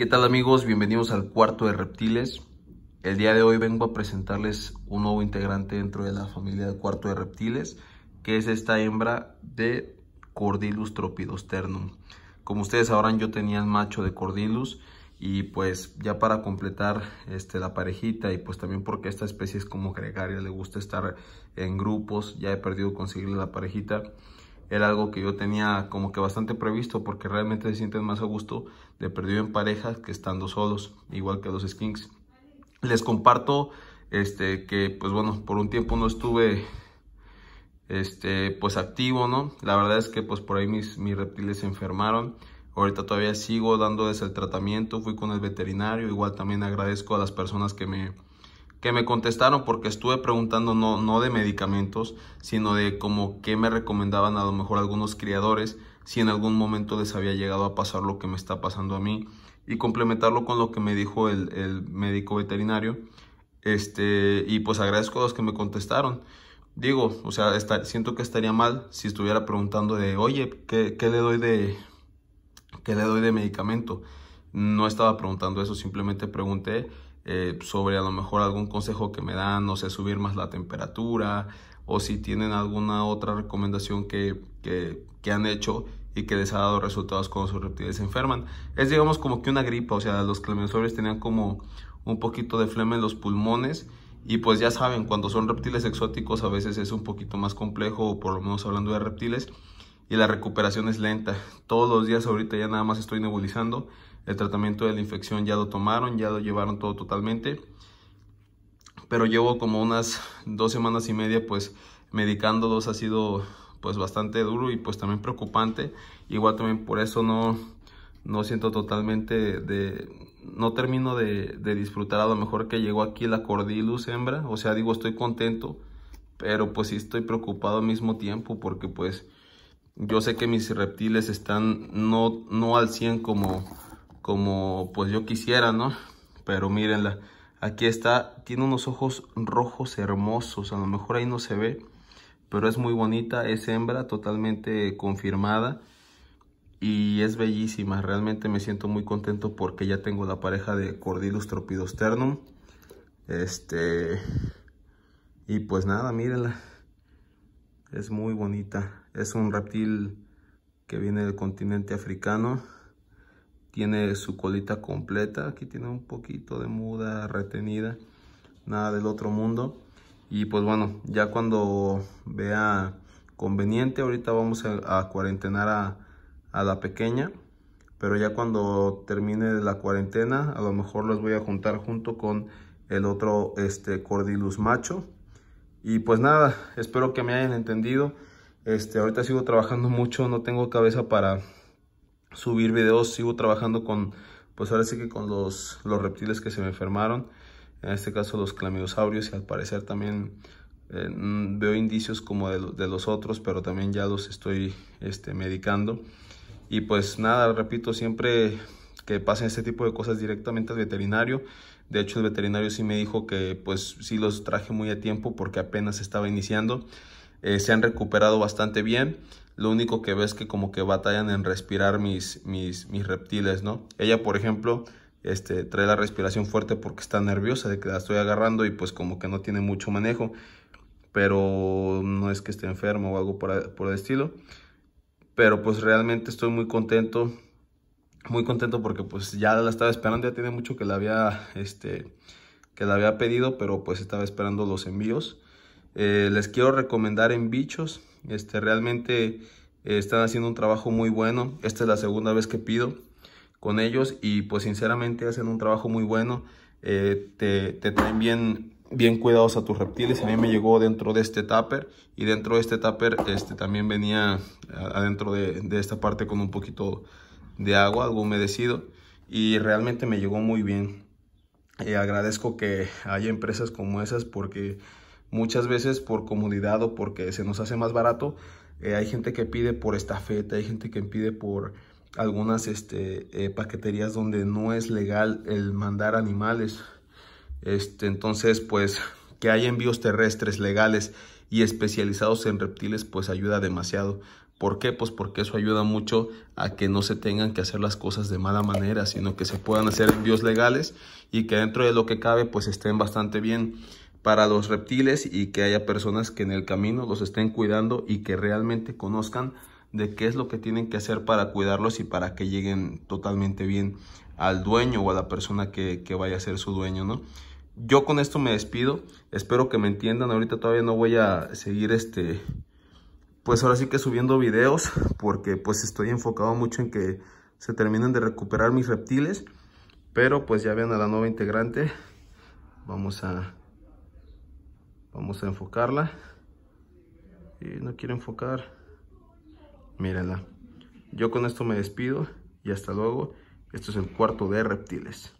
¿Qué tal amigos? Bienvenidos al cuarto de reptiles. El día de hoy vengo a presentarles un nuevo integrante dentro de la familia del cuarto de reptiles, que es esta hembra de Cordylus tropidosternum. Como ustedes sabrán, yo tenía el macho de Cordylus y pues ya para completar este, la parejita y pues también porque esta especie es como gregaria, le gusta estar en grupos, ya he perdido conseguirle la parejita era algo que yo tenía como que bastante previsto porque realmente se sienten más a gusto de perdido en pareja que estando solos, igual que los skinks. Les comparto este que pues bueno, por un tiempo no estuve este pues activo, ¿no? La verdad es que pues por ahí mis, mis reptiles se enfermaron. Ahorita todavía sigo dándoles el tratamiento, fui con el veterinario, igual también agradezco a las personas que me que me contestaron porque estuve preguntando no, no de medicamentos, sino de como qué me recomendaban a lo mejor algunos criadores, si en algún momento les había llegado a pasar lo que me está pasando a mí y complementarlo con lo que me dijo el, el médico veterinario. Este, y pues agradezco a los que me contestaron. Digo, o sea, está, siento que estaría mal si estuviera preguntando de, oye, ¿qué, qué le doy de, qué le doy de medicamento? No estaba preguntando eso, simplemente pregunté eh, sobre a lo mejor algún consejo que me dan, no sé, subir más la temperatura o si tienen alguna otra recomendación que, que, que han hecho y que les ha dado resultados cuando sus reptiles se enferman. Es digamos como que una gripa, o sea, los clemensores tenían como un poquito de flema en los pulmones y pues ya saben, cuando son reptiles exóticos a veces es un poquito más complejo, o por lo menos hablando de reptiles, y la recuperación es lenta. Todos los días ahorita ya nada más estoy nebulizando el tratamiento de la infección ya lo tomaron, ya lo llevaron todo totalmente. Pero llevo como unas dos semanas y media pues medicándolos ha sido pues bastante duro y pues también preocupante. Igual también por eso no, no siento totalmente de... No termino de, disfrutar a lo mejor que llegó aquí la Cordilus hembra. O sea, digo, estoy contento, pero pues sí estoy preocupado al mismo tiempo porque pues yo sé que mis reptiles están no, no al 100 como como pues yo quisiera, ¿no? Pero mírenla, aquí está, tiene unos ojos rojos hermosos, a lo mejor ahí no se ve, pero es muy bonita, es hembra totalmente confirmada y es bellísima, realmente me siento muy contento porque ya tengo la pareja de Cordylus tropidosternum. Este y pues nada, mírenla. Es muy bonita. Es un reptil que viene del continente africano tiene su colita completa, aquí tiene un poquito de muda retenida, nada del otro mundo. Y pues bueno, ya cuando vea conveniente, ahorita vamos a, a cuarentenar a, la pequeña, pero ya cuando termine la cuarentena, a lo mejor los voy a juntar junto con el otro este, Cordilus macho. Y pues nada, espero que me hayan entendido. Este, ahorita sigo trabajando mucho, no tengo cabeza para subir videos, sigo trabajando con, pues ahora sí que con los, los reptiles que se me enfermaron, en este caso los clamidosaurios y al parecer también eh, mm, veo indicios como de, de, los otros, pero también ya los estoy este, medicando. Y pues nada, repito, siempre que pasen este tipo de cosas directamente al veterinario. De hecho, el veterinario sí me dijo que pues sí los traje muy a tiempo porque apenas estaba iniciando. Eh, se han recuperado bastante bien. Lo único que ves es que como que batallan en respirar mis, mis, mis reptiles, ¿no? Ella, por ejemplo, este, trae la respiración fuerte porque está nerviosa de que la estoy agarrando y pues como que no tiene mucho manejo. Pero no es que esté enfermo o algo por, por el estilo. Pero pues realmente estoy muy contento. Muy contento porque pues ya la estaba esperando. Ya tiene mucho que la había, este, que la había pedido. Pero pues estaba esperando los envíos. Eh, les quiero recomendar en bichos. Este, realmente eh, están haciendo un trabajo muy bueno. Esta es la segunda vez que pido con ellos y pues sinceramente hacen un trabajo muy bueno. Eh, te, te, traen bien, bien cuidados a tus reptiles. A mí me llegó dentro de este tupper y dentro de este tupper este, también venía adentro de, esta parte con un poquito de agua, algo humedecido y realmente me llegó muy bien. agradezco que haya empresas como esas porque Muchas veces por comodidad o porque se nos hace más barato, eh, hay gente que pide por estafeta, hay gente que pide por algunas este, eh, paqueterías donde no es legal el mandar animales. Este, entonces, pues que hay envíos terrestres legales y especializados en reptiles, pues ayuda demasiado. ¿Por qué? Pues porque eso ayuda mucho a que no se tengan que hacer las cosas de mala manera, sino que se puedan hacer envíos legales y que dentro de lo que cabe, pues estén bastante bien para los reptiles y que haya personas que en el camino los estén cuidando y que realmente conozcan de qué es lo que tienen que hacer para cuidarlos y para que lleguen totalmente bien al dueño o a la persona que, vaya a ser su dueño, ¿no? Yo con esto me despido, espero que me entiendan, ahorita todavía no voy a seguir este, pues ahora sí que subiendo videos, porque pues estoy enfocado mucho en que se terminen de recuperar mis reptiles, pero pues ya ven a la nueva integrante, vamos a Vamos a enfocarla. Y no quiero enfocar. Mírala. Yo con esto me despido y hasta luego. Esto es el cuarto de reptiles.